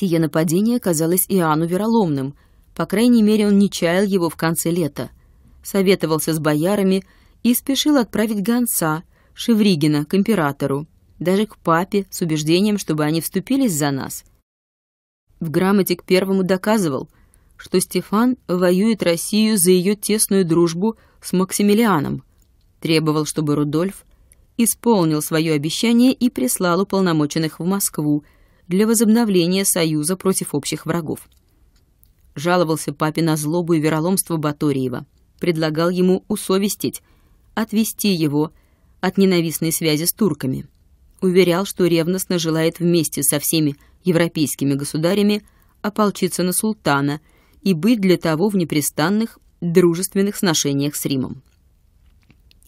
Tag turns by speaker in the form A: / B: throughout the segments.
A: Сие нападение казалось Иоанну вероломным. По крайней мере, он не чаял его в конце лета. Советовался с боярами и спешил отправить гонца, Шевригина, к императору. Даже к папе, с убеждением, чтобы они вступились за нас. В грамоте к первому доказывал, что Стефан воюет Россию за ее тесную дружбу с Максимилианом. Требовал, чтобы Рудольф исполнил свое обещание и прислал уполномоченных в Москву, для возобновления союза против общих врагов. Жаловался папе на злобу и вероломство Баториева, предлагал ему усовестить, отвести его от ненавистной связи с турками. Уверял, что ревностно желает вместе со всеми европейскими государями ополчиться на султана и быть для того в непрестанных дружественных сношениях с Римом.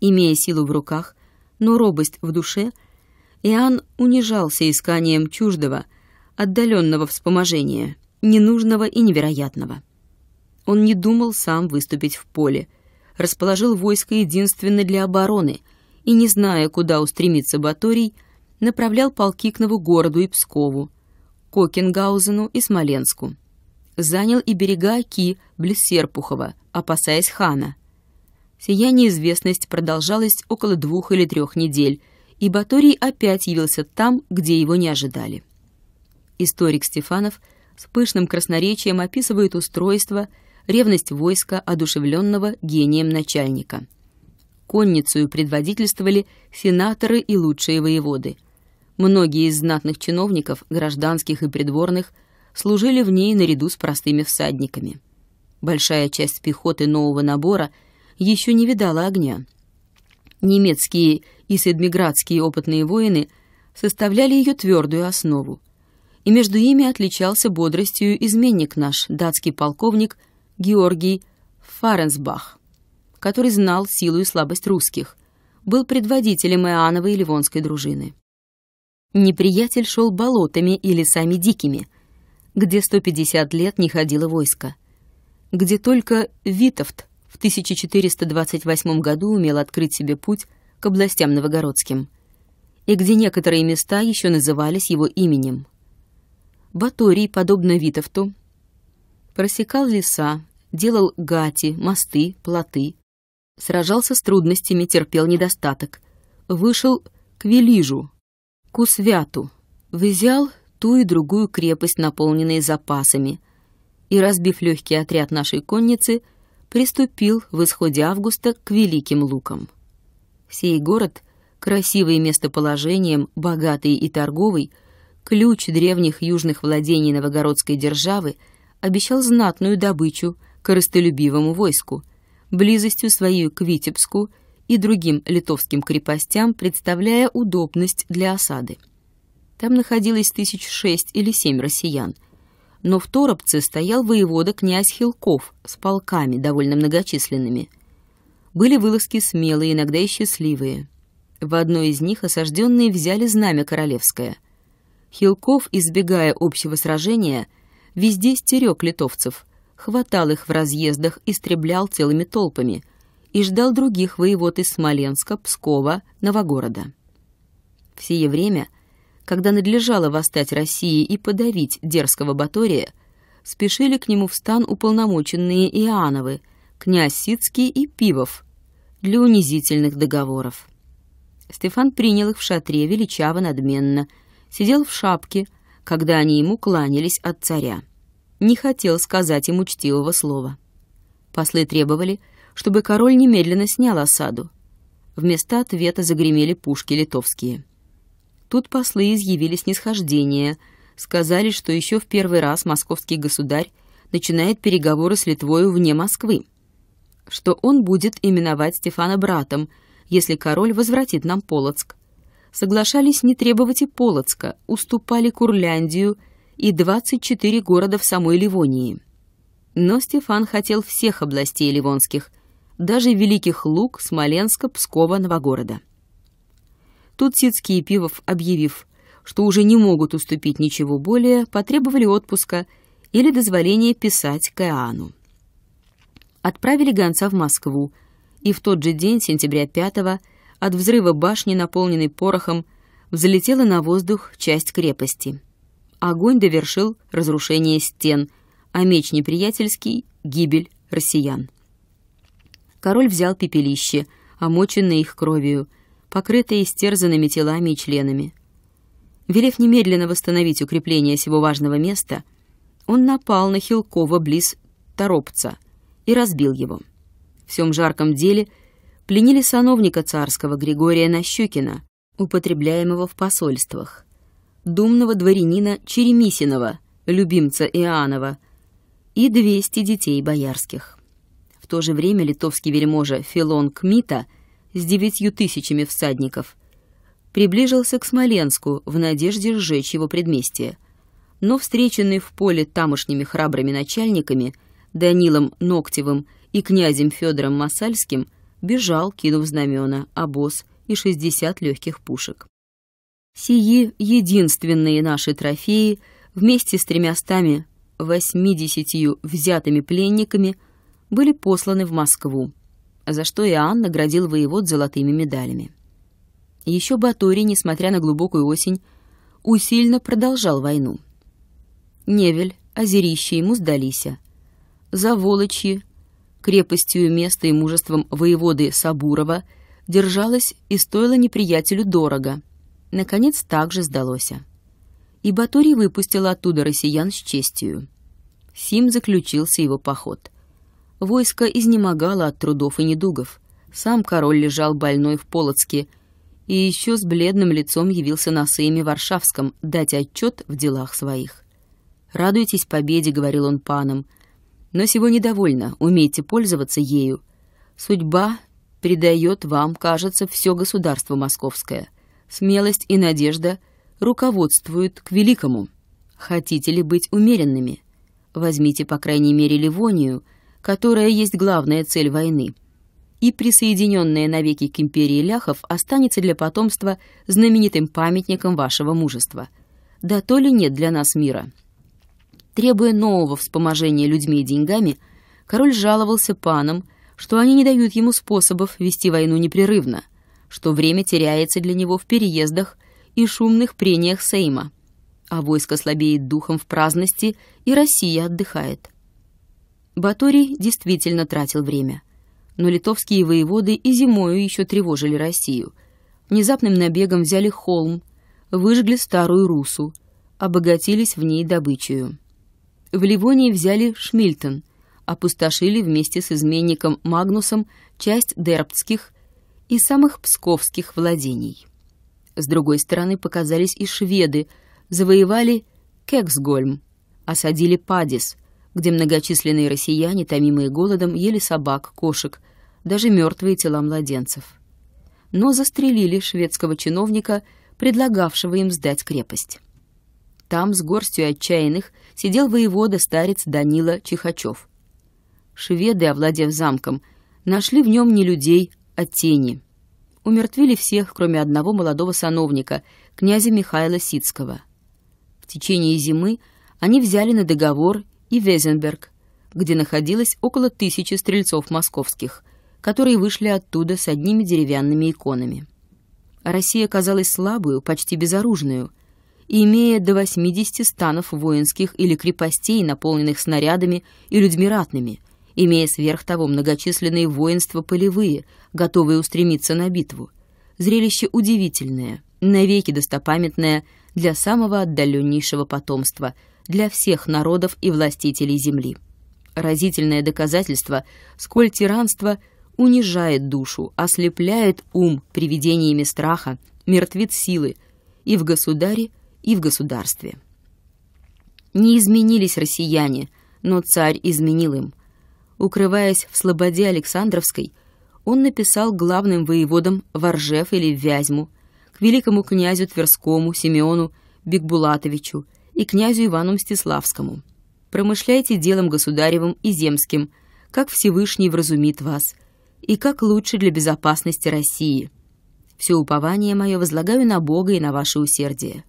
A: Имея силу в руках, но робость в душе – Иоанн унижался исканием чуждого, отдаленного вспоможения, ненужного и невероятного. Он не думал сам выступить в поле, расположил войско единственно для обороны и, не зная, куда устремится Баторий, направлял полки к Новогороду и Пскову, Кокенгаузену и Смоленску. Занял и берега Оки близ Серпухова, опасаясь хана. Сия неизвестность продолжалась около двух или трех недель, и Баторий опять явился там, где его не ожидали. Историк Стефанов с пышным красноречием описывает устройство, ревность войска, одушевленного гением начальника. Конницу предводительствовали сенаторы и лучшие воеводы. Многие из знатных чиновников, гражданских и придворных, служили в ней наряду с простыми всадниками. Большая часть пехоты нового набора еще не видала огня — Немецкие и седмиградские опытные воины составляли ее твердую основу. И между ими отличался бодростью изменник наш, датский полковник Георгий Фаренсбах, который знал силу и слабость русских, был предводителем Иоанновой и Ливонской дружины. Неприятель шел болотами и лесами дикими, где 150 лет не ходило войско, где только Витовт 1428 году умел открыть себе путь к областям новогородским, и где некоторые места еще назывались его именем. Баторий, подобно Витовту, просекал леса, делал гати, мосты, плоты, сражался с трудностями, терпел недостаток, вышел к Велижу, к Усвяту, взял ту и другую крепость, наполненные запасами, и, разбив легкий отряд нашей конницы, — приступил в исходе августа к Великим Лукам. Сей город, красивый местоположением, богатый и торговый, ключ древних южных владений новогородской державы, обещал знатную добычу корыстолюбивому войску, близостью свою к Витебску и другим литовским крепостям, представляя удобность для осады. Там находилось тысяч шесть или семь россиян – но в Торопце стоял воевода князь Хилков с полками, довольно многочисленными. Были вылазки смелые, иногда и счастливые. В одной из них осажденные взяли знамя королевское. Хилков, избегая общего сражения, везде стерег литовцев, хватал их в разъездах, истреблял целыми толпами и ждал других воевод из Смоленска, Пскова, Новогорода. В сие время – когда надлежало восстать России и подавить дерзкого Батория, спешили к нему в стан уполномоченные Иоанновы, князь Сицкий и Пивов, для унизительных договоров. Стефан принял их в шатре величаво-надменно, сидел в шапке, когда они ему кланялись от царя. Не хотел сказать им учтивого слова. Послы требовали, чтобы король немедленно снял осаду. Вместо ответа загремели пушки литовские. Тут послы изъявили снисхождение, сказали, что еще в первый раз московский государь начинает переговоры с Литвою вне Москвы, что он будет именовать Стефана братом, если король возвратит нам Полоцк. Соглашались не требовать и Полоцка, уступали Курляндию и 24 города в самой Ливонии. Но Стефан хотел всех областей ливонских, даже великих Луг, Смоленска, Пскова, Новогорода. Тут Сицкий и Пивов, объявив, что уже не могут уступить ничего более, потребовали отпуска или дозволения писать Каиану. Отправили гонца в Москву, и в тот же день, сентября 5 от взрыва башни, наполненной порохом, взлетела на воздух часть крепости. Огонь довершил разрушение стен, а меч неприятельский — гибель россиян. Король взял пепелище, омоченное их кровью — покрытые истерзанными телами и членами. Велев немедленно восстановить укрепление сего важного места, он напал на Хилкова близ Торопца и разбил его. В всем жарком деле пленили сановника царского Григория Нащукина, употребляемого в посольствах, думного дворянина Черемисинова, любимца Иоаннова, и 200 детей боярских. В то же время литовский вельможа Филон Кмита – с девятью тысячами всадников, приближился к Смоленску в надежде сжечь его предместье. Но встреченный в поле тамошними храбрыми начальниками Данилом Ноктевым и князем Федором Масальским бежал, кинув знамена, обоз и 60 легких пушек. Сии единственные наши трофеи вместе с тремястами восьмидесятью взятыми пленниками были посланы в Москву за что Иоанн наградил воевод золотыми медалями. Еще Баторий, несмотря на глубокую осень, усильно продолжал войну. Невель, озерище ему сдались. Заволочье, крепостью места и мужеством воеводы Сабурова, держалось и стоило неприятелю дорого. Наконец, также сдалось. И Баторий выпустил оттуда россиян с честью. Сим заключился его поход — Войско изнемогало от трудов и недугов. Сам король лежал больной в Полоцке и еще с бледным лицом явился на Сейме Варшавском дать отчет в делах своих. «Радуйтесь победе», — говорил он панам, — «но сего недовольно, умейте пользоваться ею. Судьба придает вам, кажется, все государство московское. Смелость и надежда руководствуют к великому. Хотите ли быть умеренными? Возьмите, по крайней мере, Ливонию — которая есть главная цель войны. И присоединенная навеки к империи ляхов останется для потомства знаменитым памятником вашего мужества. Да то ли нет для нас мира. Требуя нового вспоможения людьми и деньгами, король жаловался панам, что они не дают ему способов вести войну непрерывно, что время теряется для него в переездах и шумных прениях Сейма, а войско слабеет духом в праздности, и Россия отдыхает. Баторий действительно тратил время. Но литовские воеводы и зимою еще тревожили Россию. Внезапным набегом взяли холм, выжгли старую русу, обогатились в ней добычею. В Ливонии взяли Шмильтон, опустошили вместе с изменником Магнусом часть дерптских и самых псковских владений. С другой стороны показались и шведы, завоевали Кексгольм, осадили Падис, где многочисленные россияне, томимые голодом, ели собак, кошек, даже мертвые тела младенцев. Но застрелили шведского чиновника, предлагавшего им сдать крепость. Там с горстью отчаянных сидел воевода-старец Данила Чихачев. Шведы, овладев замком, нашли в нем не людей, а тени. Умертвили всех, кроме одного молодого сановника, князя Михаила Сицкого. В течение зимы они взяли на договор и Везенберг, где находилось около тысячи стрельцов московских, которые вышли оттуда с одними деревянными иконами. Россия казалась слабую, почти безоружную, и, имея до 80 станов воинских или крепостей, наполненных снарядами и людьми ратными, имея сверх того многочисленные воинства полевые, готовые устремиться на битву. Зрелище удивительное, навеки достопамятное для самого отдаленнейшего потомства, для всех народов и властителей земли. Разительное доказательство, сколь тиранство унижает душу, ослепляет ум привидениями страха, мертвит силы и в государе, и в государстве. Не изменились россияне, но царь изменил им. Укрываясь в слободе Александровской, он написал главным воеводам Воржев или Вязьму, к великому князю Тверскому Симеону Бекбулатовичу, и князю Ивану Мстиславскому. Промышляйте делом государевым и земским, как Всевышний вразумит вас, и как лучше для безопасности России. Все упование мое возлагаю на Бога и на ваше усердие».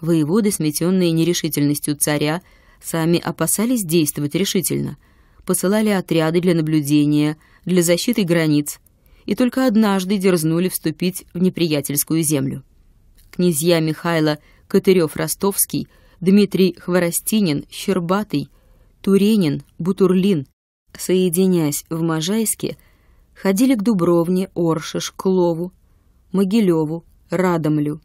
A: Воеводы, сметенные нерешительностью царя, сами опасались действовать решительно, посылали отряды для наблюдения, для защиты границ, и только однажды дерзнули вступить в неприятельскую землю. Князья Михайла Катырев-Ростовский, Дмитрий Хворостинин, Щербатый, Туренин, Бутурлин, соединяясь в Можайске, ходили к Дубровне, Орше, Шклову, Могилеву, Радомлю.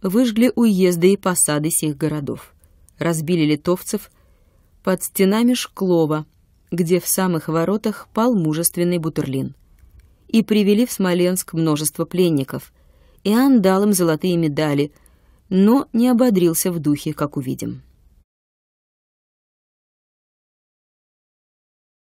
A: Выжгли уезды и посады сих городов. Разбили литовцев под стенами Шклова, где в самых воротах пал мужественный Бутурлин. И привели в Смоленск множество пленников. Иоанн дал им золотые медали — но не ободрился в духе, как увидим.